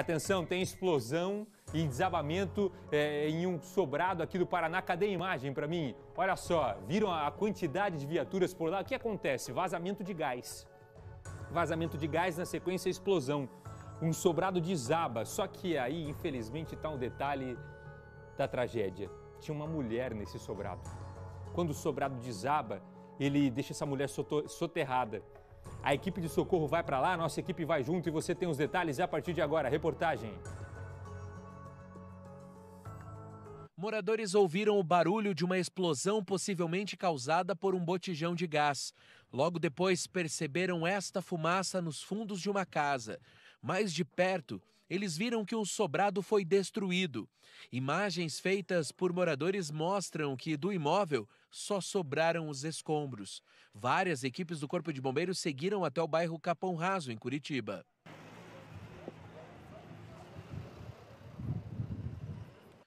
Atenção, tem explosão e desabamento é, em um sobrado aqui do Paraná. Cadê a imagem para mim? Olha só, viram a quantidade de viaturas por lá? O que acontece? Vazamento de gás. Vazamento de gás, na sequência, explosão. Um sobrado desaba. Só que aí, infelizmente, está um detalhe da tragédia. Tinha uma mulher nesse sobrado. Quando o sobrado desaba, ele deixa essa mulher soterrada. A equipe de socorro vai para lá, nossa equipe vai junto e você tem os detalhes a partir de agora. Reportagem. Moradores ouviram o barulho de uma explosão possivelmente causada por um botijão de gás. Logo depois perceberam esta fumaça nos fundos de uma casa. Mais de perto, eles viram que um sobrado foi destruído. Imagens feitas por moradores mostram que do imóvel só sobraram os escombros. Várias equipes do Corpo de Bombeiros seguiram até o bairro Capão Raso, em Curitiba.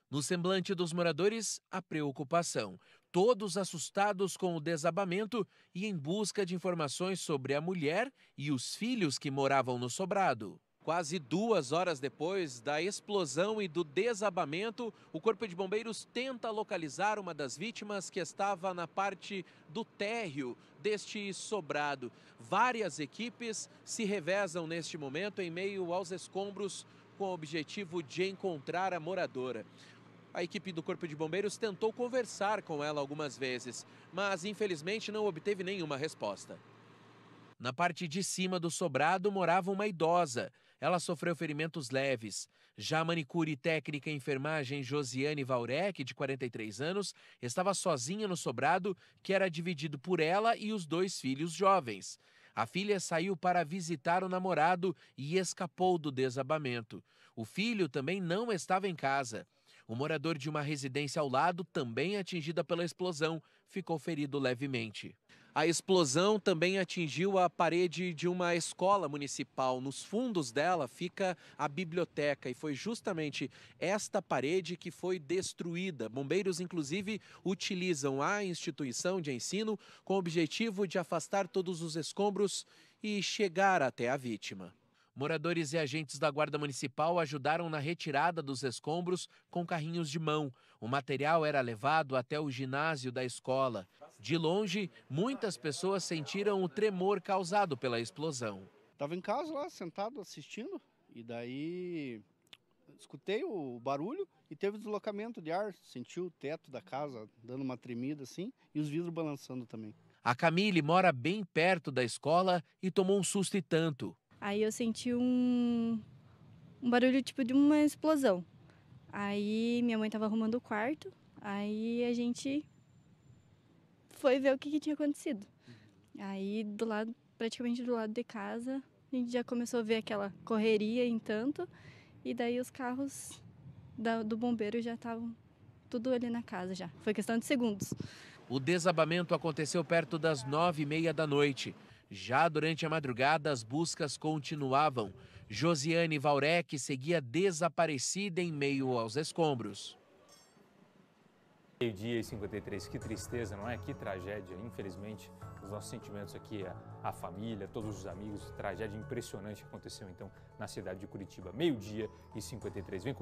No semblante dos moradores, a preocupação. Todos assustados com o desabamento e em busca de informações sobre a mulher e os filhos que moravam no sobrado. Quase duas horas depois da explosão e do desabamento, o Corpo de Bombeiros tenta localizar uma das vítimas que estava na parte do térreo deste sobrado. Várias equipes se revezam neste momento em meio aos escombros com o objetivo de encontrar a moradora. A equipe do Corpo de Bombeiros tentou conversar com ela algumas vezes, mas infelizmente não obteve nenhuma resposta. Na parte de cima do sobrado morava uma idosa. Ela sofreu ferimentos leves. Já a manicure técnica e enfermagem Josiane Vaurec, de 43 anos, estava sozinha no sobrado, que era dividido por ela e os dois filhos jovens. A filha saiu para visitar o namorado e escapou do desabamento. O filho também não estava em casa. O morador de uma residência ao lado, também atingida pela explosão, ficou ferido levemente. A explosão também atingiu a parede de uma escola municipal. Nos fundos dela fica a biblioteca e foi justamente esta parede que foi destruída. Bombeiros, inclusive, utilizam a instituição de ensino com o objetivo de afastar todos os escombros e chegar até a vítima. Moradores e agentes da Guarda Municipal ajudaram na retirada dos escombros com carrinhos de mão. O material era levado até o ginásio da escola. De longe, muitas pessoas sentiram o tremor causado pela explosão. Estava em casa lá, sentado, assistindo, e daí escutei o barulho e teve deslocamento de ar. Senti o teto da casa dando uma tremida assim e os vidros balançando também. A Camille mora bem perto da escola e tomou um susto e tanto. Aí eu senti um, um barulho tipo de uma explosão. Aí minha mãe estava arrumando o quarto, aí a gente foi ver o que, que tinha acontecido. Aí, do lado, praticamente do lado de casa, a gente já começou a ver aquela correria em tanto, e daí os carros da, do bombeiro já estavam tudo ali na casa já. Foi questão de segundos. O desabamento aconteceu perto das nove e meia da noite. Já durante a madrugada, as buscas continuavam. Josiane Vaurec seguia desaparecida em meio aos escombros. Meio-dia e 53, que tristeza, não é? Que tragédia, infelizmente. Os nossos sentimentos aqui, a, a família, todos os amigos, tragédia impressionante que aconteceu então na cidade de Curitiba. Meio-dia e 53, vem comigo.